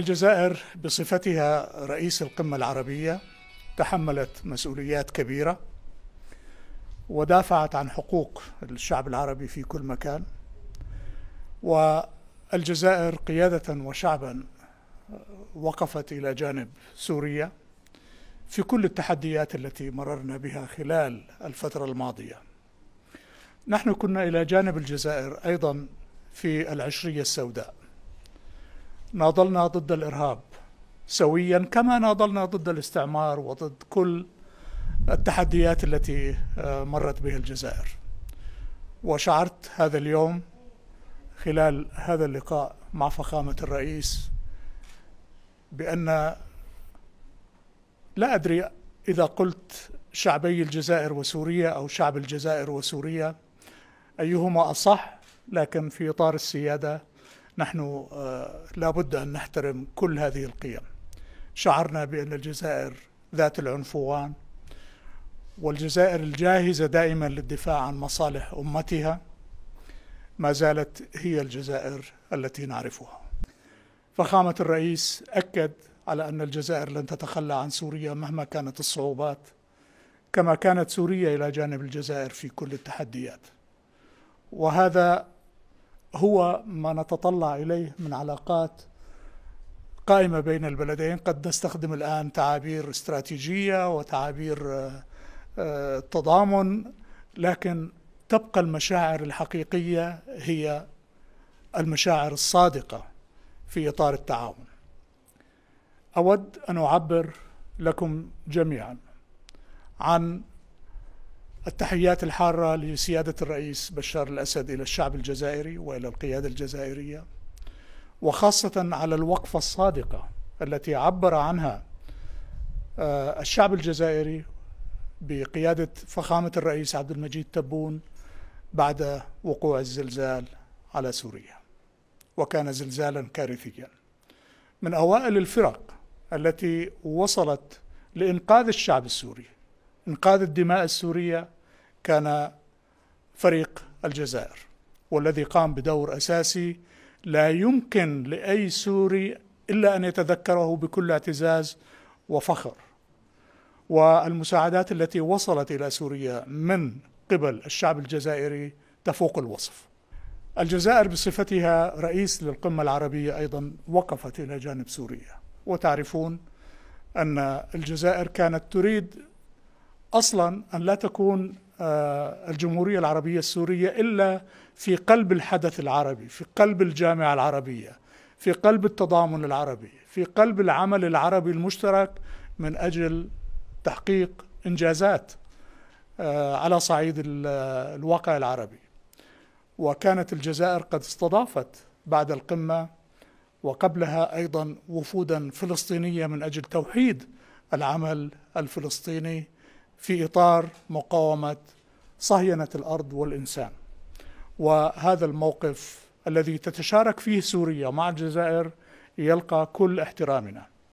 الجزائر بصفتها رئيس القمة العربية تحملت مسؤوليات كبيرة ودافعت عن حقوق الشعب العربي في كل مكان والجزائر قيادة وشعبا وقفت إلى جانب سوريا في كل التحديات التي مررنا بها خلال الفترة الماضية نحن كنا إلى جانب الجزائر أيضا في العشرية السوداء ناضلنا ضد الإرهاب سويا كما ناضلنا ضد الاستعمار وضد كل التحديات التي آه، مرت بها الجزائر وشعرت هذا اليوم خلال هذا اللقاء مع فخامة الرئيس بأن لا أدري إذا قلت شعبي الجزائر وسوريا أو شعب الجزائر وسوريا أيهما أصح لكن في إطار السيادة نحن آه، لا بد أن نحترم كل هذه القيم شعرنا بأن الجزائر ذات العنفوان والجزائر الجاهزة دائما للدفاع عن مصالح أمتها ما زالت هي الجزائر التي نعرفها فخامة الرئيس أكد على أن الجزائر لن تتخلى عن سوريا مهما كانت الصعوبات كما كانت سوريا إلى جانب الجزائر في كل التحديات وهذا هو ما نتطلع إليه من علاقات قائمة بين البلدين قد نستخدم الآن تعابير استراتيجية وتعابير آه، آه، تضامن لكن تبقى المشاعر الحقيقية هي المشاعر الصادقة في إطار التعاون أود أن أعبر لكم جميعا عن التحيات الحارة لسيادة الرئيس بشار الأسد إلى الشعب الجزائري وإلى القيادة الجزائرية وخاصة على الوقفة الصادقة التي عبر عنها آه، الشعب الجزائري بقيادة فخامة الرئيس عبد المجيد تبون بعد وقوع الزلزال على سوريا وكان زلزالا كارثيا من أوائل الفرق التي وصلت لإنقاذ الشعب السوري إنقاذ الدماء السورية كان فريق الجزائر والذي قام بدور أساسي لا يمكن لأي سوري إلا أن يتذكره بكل اعتزاز وفخر والمساعدات التي وصلت إلى سوريا من قبل الشعب الجزائري تفوق الوصف الجزائر بصفتها رئيس للقمة العربية أيضا وقفت إلى جانب سوريا وتعرفون أن الجزائر كانت تريد اصلا ان لا تكون آه، الجمهوريه العربيه السوريه الا في قلب الحدث العربي، في قلب الجامعه العربيه، في قلب التضامن العربي، في قلب العمل العربي المشترك من اجل تحقيق انجازات آه، على صعيد آه، الواقع العربي. وكانت الجزائر قد استضافت بعد القمه وقبلها ايضا وفودا فلسطينيه من اجل توحيد العمل الفلسطيني في إطار مقاومة صهينة الأرض والإنسان وهذا الموقف الذي تتشارك فيه سوريا مع الجزائر يلقى كل احترامنا